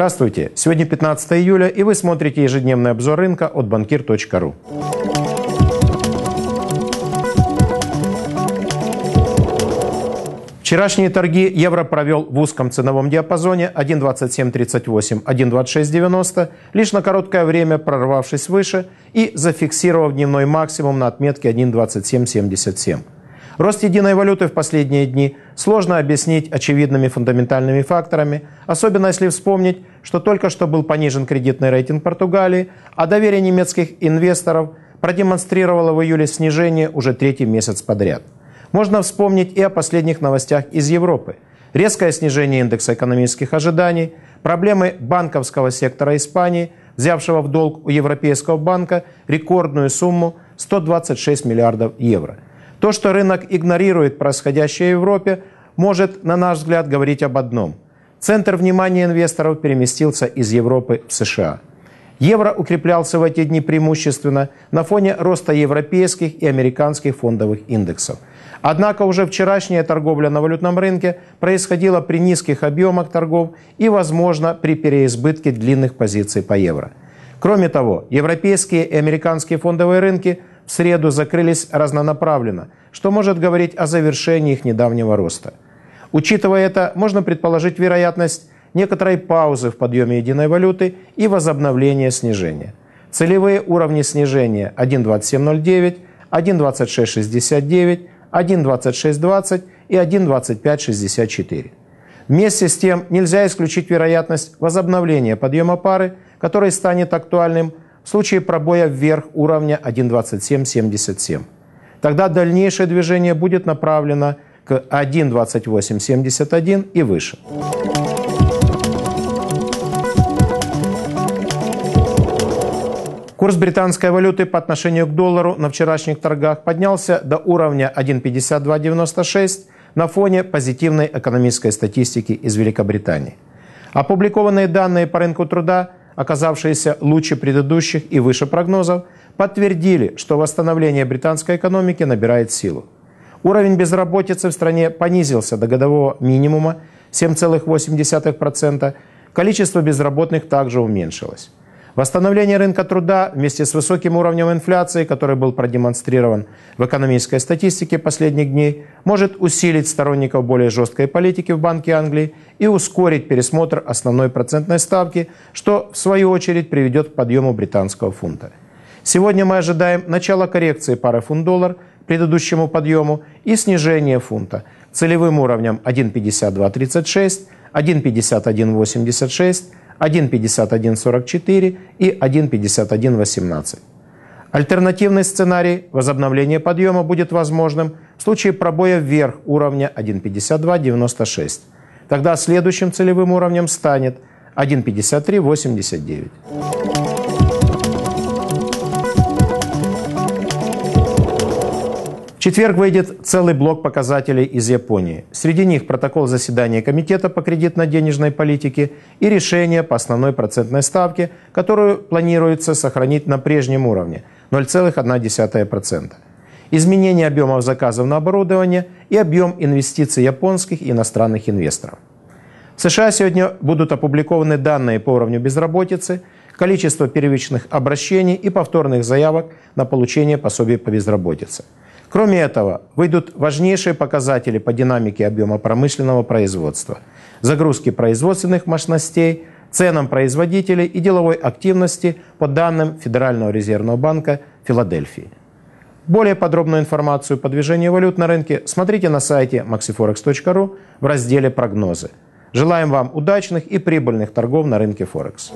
Здравствуйте! Сегодня 15 июля, и вы смотрите ежедневный обзор рынка от банкир.ру. Вчерашние торги евро провел в узком ценовом диапазоне 1.2738, 1.2690, лишь на короткое время прорвавшись выше и зафиксировав дневной максимум на отметке 1.2777. Рост единой валюты в последние дни сложно объяснить очевидными фундаментальными факторами, особенно если вспомнить, что только что был понижен кредитный рейтинг Португалии, а доверие немецких инвесторов продемонстрировало в июле снижение уже третий месяц подряд. Можно вспомнить и о последних новостях из Европы. Резкое снижение индекса экономических ожиданий, проблемы банковского сектора Испании, взявшего в долг у Европейского банка рекордную сумму 126 миллиардов евро – то, что рынок игнорирует происходящее в Европе, может, на наш взгляд, говорить об одном. Центр внимания инвесторов переместился из Европы в США. Евро укреплялся в эти дни преимущественно на фоне роста европейских и американских фондовых индексов. Однако уже вчерашняя торговля на валютном рынке происходила при низких объемах торгов и, возможно, при переизбытке длинных позиций по евро. Кроме того, европейские и американские фондовые рынки – в среду закрылись разнонаправленно, что может говорить о завершении их недавнего роста. Учитывая это, можно предположить вероятность некоторой паузы в подъеме единой валюты и возобновления снижения. Целевые уровни снижения 1.2709, 1.2669, 1.2620 и 1.2564. Вместе с тем нельзя исключить вероятность возобновления подъема пары, который станет актуальным в случае пробоя вверх уровня 1.2777. Тогда дальнейшее движение будет направлено к 1.2871 и выше. Курс британской валюты по отношению к доллару на вчерашних торгах поднялся до уровня 1.5296 на фоне позитивной экономической статистики из Великобритании. Опубликованные данные по рынку труда – оказавшиеся лучше предыдущих и выше прогнозов, подтвердили, что восстановление британской экономики набирает силу. Уровень безработицы в стране понизился до годового минимума 7,8%, количество безработных также уменьшилось. Восстановление рынка труда вместе с высоким уровнем инфляции, который был продемонстрирован в экономической статистике последних дней, может усилить сторонников более жесткой политики в Банке Англии и ускорить пересмотр основной процентной ставки, что в свою очередь приведет к подъему британского фунта. Сегодня мы ожидаем начала коррекции пары фунт-доллар к предыдущему подъему и снижения фунта целевым уровнем 1.5236, 1.5186, 1.51.44 и 1.51.18. Альтернативный сценарий возобновления подъема будет возможным в случае пробоя вверх уровня 1.52.96. Тогда следующим целевым уровнем станет 1.53.89. четверг выйдет целый блок показателей из Японии. Среди них протокол заседания комитета по кредитно-денежной политике и решение по основной процентной ставке, которую планируется сохранить на прежнем уровне – 0,1%. Изменение объемов заказов на оборудование и объем инвестиций японских и иностранных инвесторов. В США сегодня будут опубликованы данные по уровню безработицы, количество первичных обращений и повторных заявок на получение пособий по безработице – Кроме этого, выйдут важнейшие показатели по динамике объема промышленного производства, загрузки производственных мощностей, ценам производителей и деловой активности по данным Федерального резервного банка Филадельфии. Более подробную информацию по движению валют на рынке смотрите на сайте maxiforex.ru в разделе «Прогнозы». Желаем вам удачных и прибыльных торгов на рынке Форекс.